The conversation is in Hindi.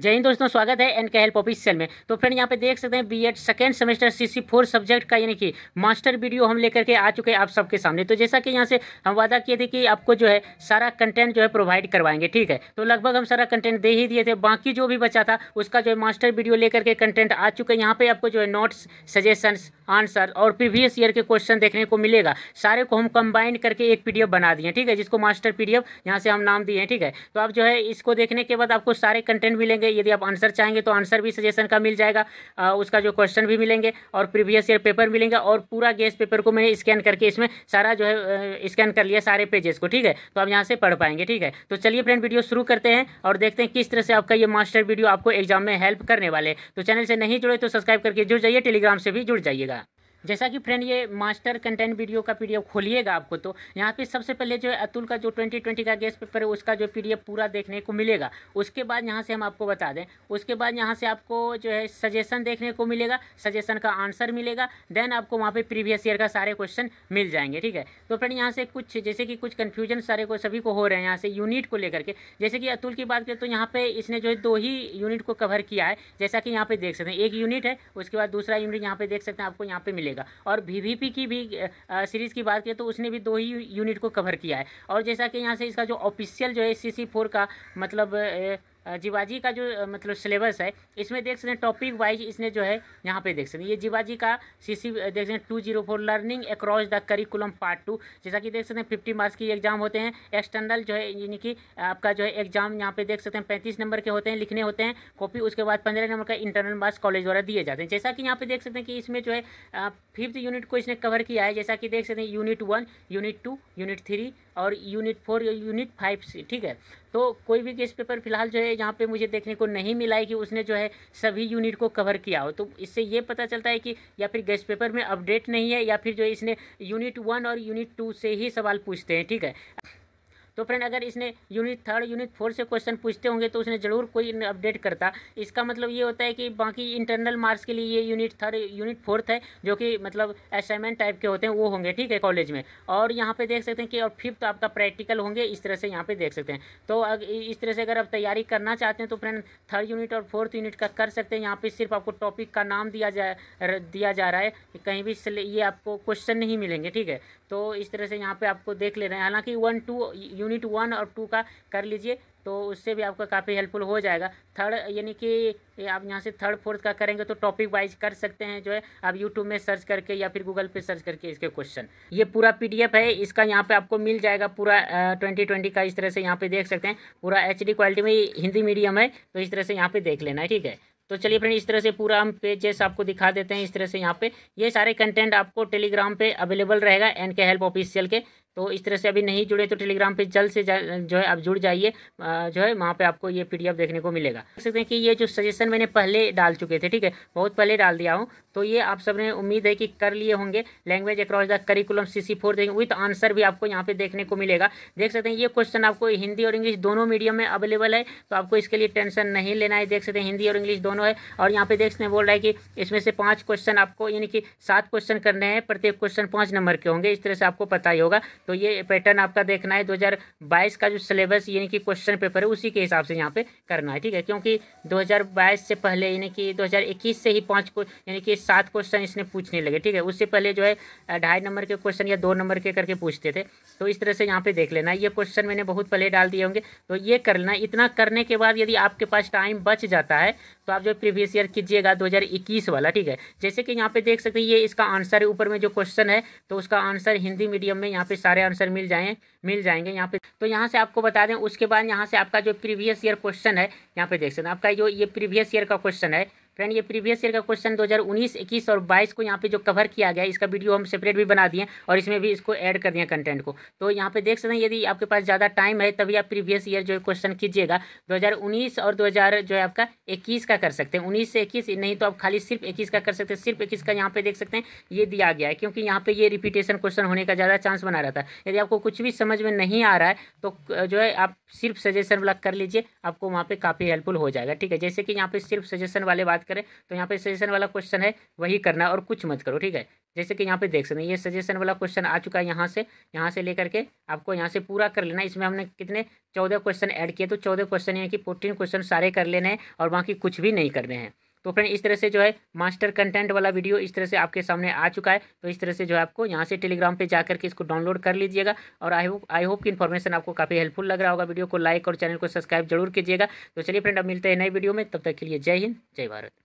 जय हिंद दोस्तों स्वागत है एन के हेल्प ऑफिशियल में तो फ्रेंड यहाँ पे देख सकते हैं BEd second semester CC four subject का यानी कि मास्टर वीडियो हम लेकर के आ चुके हैं आप सबके सामने तो जैसा कि यहाँ से हम वादा किए थे कि आपको जो है सारा कंटेंट जो है प्रोवाइड करवाएंगे ठीक है तो लगभग हम सारा कंटेंट दे ही दिए थे बाकी जो भी बचा था उसका जो है मास्टर वीडियो लेकर के कंटेंट आ चुके हैं यहाँ पर आपको जो है नोट्स सजेशन आंसर और प्रीवियस ईयर के क्वेश्चन देखने को मिलेगा सारे को हम कंबाइंड करके एक पी बना दिए ठीक है जिसको मास्टर पी डी यहाँ से हम नाम दिए हैं ठीक है तो आप जो है इसको देखने के बाद आपको सारे कंटेंट मिलेंगे जाएंगे यदि आप आंसर चाहेंगे तो आंसर भी सजेशन का मिल जाएगा आ, उसका जो क्वेश्चन भी मिलेंगे और प्रीवियस ईयर पेपर मिलेंगे और पूरा गेस पेपर को मैंने स्कैन करके इसमें सारा जो है स्कैन कर लिया सारे पेजेस को ठीक है तो आप यहाँ से पढ़ पाएंगे ठीक है तो चलिए फ्रेंड वीडियो शुरू करते हैं और देखते हैं किस तरह से आपका ये मास्टर वीडियो आपको एग्जाम में हेल्प करने वाले तो चैनल से नहीं जुड़े तो सब्सक्राइब करके जुड़ जाइए टेलीग्राम से भी जुड़ जाइएगा जैसा कि फ्रेंड ये मास्टर कंटेंट वीडियो का पीडीएफ खोलिएगा आपको तो यहाँ पे सबसे पहले जो है अतुल का जो 2020 का गेस्ट पेपर है उसका जो पीडीएफ पूरा देखने को मिलेगा उसके बाद यहाँ से हम आपको बता दें उसके बाद यहाँ से आपको जो है सजेशन देखने को मिलेगा सजेशन का आंसर मिलेगा देन आपको वहाँ पर प्रीवियस ईयर का सारे क्वेश्चन मिल जाएंगे ठीक है तो फ्रेंड यहाँ से कुछ जैसे कि कुछ कन्फ्यूजन सारे को सभी को हो रहे हैं यहाँ से यूनिट को लेकर के जैसे कि अतुल की बात करें तो यहाँ पर इसने जो है दो ही यूनिट को कवर किया है जैसा कि यहाँ पर देख सकते हैं एक यूनिट है उसके बाद दूसरा यूनिट यहाँ पर देख सकते हैं आपको यहाँ पर मिलेगा लीजिएगा और वी की भी सीरीज़ की बात करें तो उसने भी दो ही यूनिट को कवर किया है और जैसा कि यहाँ से इसका जो ऑफिशियल जो है सी का मतलब जीवाजी का जो मतलब सिलेबस है इसमें देख सकते हैं टॉपिक वाइज इसने जो है यहाँ पे देख सकते हैं ये जीवाजी का सीसी देख सकते हैं two zero four learning across the curriculum part two जैसा कि देख सकते हैं फिफ्टी मार्क्स की एग्जाम होते हैं एक्सटर्नल जो है यानी कि आपका जो है एग्जाम यहाँ पे देख सकते हैं पैंतीस नंबर के होते हैं लिखने होते हैं कॉपी उसके बाद पंद्रह नंबर का इंटरनल मार्क्स कॉलेज द्वारा दिए जाते हैं जैसा कि यहाँ पे देख सकते हैं कि इसमें जो है फिफ्थ यूनिट को इसने कवर किया है जैसा कि देख सकते हैं unit one unit two unit three और यूनिट फोर यूनिट फाइव से ठीक है तो कोई भी केस पेपर फिलहाल जो है यहाँ पे मुझे देखने को नहीं मिला है कि उसने जो है सभी यूनिट को कवर किया हो तो इससे ये पता चलता है कि या फिर गेस्ट पेपर में अपडेट नहीं है या फिर जो इसने यूनिट वन और यूनिट टू से ही सवाल पूछते हैं ठीक है तो फ्रेंड अगर इसने यूनिट थर्ड यूनिट फोर्थ से क्वेश्चन पूछते होंगे तो उसने ज़रूर कोई अपडेट करता इसका मतलब ये होता है कि बाकी इंटरनल मार्क्स के लिए ये यूनिट थर्ड यूनिट फोर्थ है जो कि मतलब असाइनमेंट टाइप के होते हैं वो होंगे ठीक है कॉलेज में और यहाँ पर देख सकते हैं कि और फिफ्थ आपका प्रैक्टिकल होंगे इस तरह से यहाँ पर देख सकते हैं तो इस तरह से अगर आप तैयारी करना चाहते हैं तो फ्रेंड थर्ड यूनिट और फोर्थ यूनिट का कर सकते हैं यहाँ पर सिर्फ आपको टॉपिक का नाम दिया जा दिया जा रहा है कहीं भी ये आपको क्वेश्चन नहीं मिलेंगे ठीक है तो इस तरह से यहाँ पे आपको देख ले रहे हैं हालांकि वन टू यूनिट वन और टू का कर लीजिए तो उससे भी आपका काफ़ी हेल्पफुल हो जाएगा थर्ड यानी कि आप यहाँ से थर्ड फोर्थ का करेंगे तो टॉपिक वाइज कर सकते हैं जो है आप यूट्यूब में सर्च करके या फिर गूगल पे सर्च करके इसके क्वेश्चन ये पूरा पीडीएफ है इसका यहाँ पे आपको मिल जाएगा पूरा ट्वेंटी ट्वेंटी का इस तरह से यहाँ पर देख सकते हैं पूरा एच क्वालिटी में हिंदी मीडियम है तो इस तरह से यहाँ पर देख लेना है ठीक है तो चलिए फ्रेंड इस तरह से पूरा हम पेजेस आपको दिखा देते हैं इस तरह से यहाँ पे ये सारे कंटेंट आपको टेलीग्राम पे अवेलेबल रहेगा एन के हेल्प ऑफिशियल के तो इस तरह से अभी नहीं जुड़े तो टेलीग्राम पे जल्द से जो है आप जुड़ जाइए जो है वहाँ पे आपको ये पीडीएफ देखने को मिलेगा देख सकते हैं कि ये जो सजेशन मैंने पहले डाल चुके थे ठीक है बहुत पहले डाल दिया हूँ तो ये आप सब ने उम्मीद है कि कर लिए होंगे language across the curriculum C C four देखेंगे विथ आंसर भी आपको यहाँ पे देखने को मिलेगा देख सकते हैं ये क्वेश्चन आपको हिंदी और इंग्लिश दोनों मीडियम में अवेलेबल है तो आपको इसके लिए टेंशन नहीं लेना है देख सकते हैं हिंदी और इंग्लिश दोनों है और यहाँ पे देख सकते हैं बोल रहा है कि इसमें से पाँच क्वेश्चन आपको यानी कि सात क्वेश्चन करने हैं प्रत्येक क्वेश्चन पाँच नंबर के होंगे इस तरह से आपको पता ही होगा तो ये पैटर्न आपका देखना है दो का जो सिलेबस यानी कि क्वेश्चन पेपर है उसी के हिसाब से यहाँ पे करना है ठीक है क्योंकि दो से पहले यानी कि दो से ही पाँच यानी कि सात क्वेश्चन इसने पूछने लगे ठीक है उससे पहले जो है ढाई नंबर के क्वेश्चन या दो नंबर के करके पूछते थे तो इस तरह से यहाँ पे देख लेना ये क्वेश्चन मैंने बहुत पहले डाल दिए होंगे तो ये कर लेना इतना करने के बाद यदि आपके पास टाइम बच जाता है तो आप जो प्रीवियस ईयर कीजिएगा 2021 वाला ठीक है जैसे कि यहाँ पे देख सकते हैं ये इसका आंसर है ऊपर में जो क्वेश्चन है तो उसका आंसर हिंदी मीडियम में यहाँ पे सारे आंसर मिल जाए मिल जाएंगे यहाँ पे तो यहाँ से आपको बता दें उसके बाद यहाँ से आपका जो प्रीवियस ईयर क्वेश्चन है यहाँ पे देख सकते हैं आपका जो ये प्रीवियस ईयर का क्वेश्चन है फ्रेंड ये प्रीवियस ईयर का क्वेश्चन 2019, 21 और 22 को यहाँ पे जो कवर किया गया इसका वीडियो हम सेपरेट भी बना दिए और इसमें भी इसको ऐड कर दिया कंटेंट को तो यहाँ पे देख सकते हैं यदि आपके पास ज़्यादा टाइम है तभी आप प्रीवियस ईयर जो क्वेश्चन कीजिएगा दो और दो जो है आपका इक्कीस का कर सकते हैं उन्नीस से इक्कीस नहीं तो आप खाली सिर्फ इक्कीस का कर सकते हैं सिर्फ इक्कीस का यहाँ पे देख सकते हैं ये दिया गया है क्योंकि यहाँ पे ये रिपीटेशन क्वेश्चन होने का ज़्यादा चांस बना रहा था यदि आपको कुछ भी समझ में नहीं आ रहा है तो जो है आप सिर्फ सजेशन वाला कर लीजिए आपको वहाँ पर काफ़ी हेल्पफुल हो जाएगा ठीक है जैसे कि यहाँ पर सिर्फ सजेशन वाले बात बात करें तो यहाँ पे सजेशन वाला क्वेश्चन है वही करना और कुछ मत करो ठीक है जैसे कि यहाँ पे देख सकते हैं ये सजेशन वाला क्वेश्चन आ चुका है यहाँ से यहाँ से लेकर के आपको यहाँ से पूरा कर लेना इसमें हमने कितने चौदह क्वेश्चन ऐड किए तो चौदह क्वेश्चन यानी कि फोर्टीन क्वेश्चन सारे कर लेने हैं और बाकी कुछ भी नहीं करने हैं तो फ्रेंड इस तरह से जो है मास्टर कंटेंट वाला वीडियो इस तरह से आपके सामने आ चुका है तो इस तरह से जो है आपको यहाँ से टेलीग्राम पर जाकर के इसको डाउनलोड कर लीजिएगा और आई होप आई होप की इन्फॉर्मेशन आपको काफ़ी हेल्पफुल लग रहा होगा वीडियो को लाइक और चैनल को सब्सक्राइब जरूर कीजिएगा तो चलिए फ्रेंड अब मिलते हैं नए वीडियो में तब तक के लिए जय हिंद जय भारत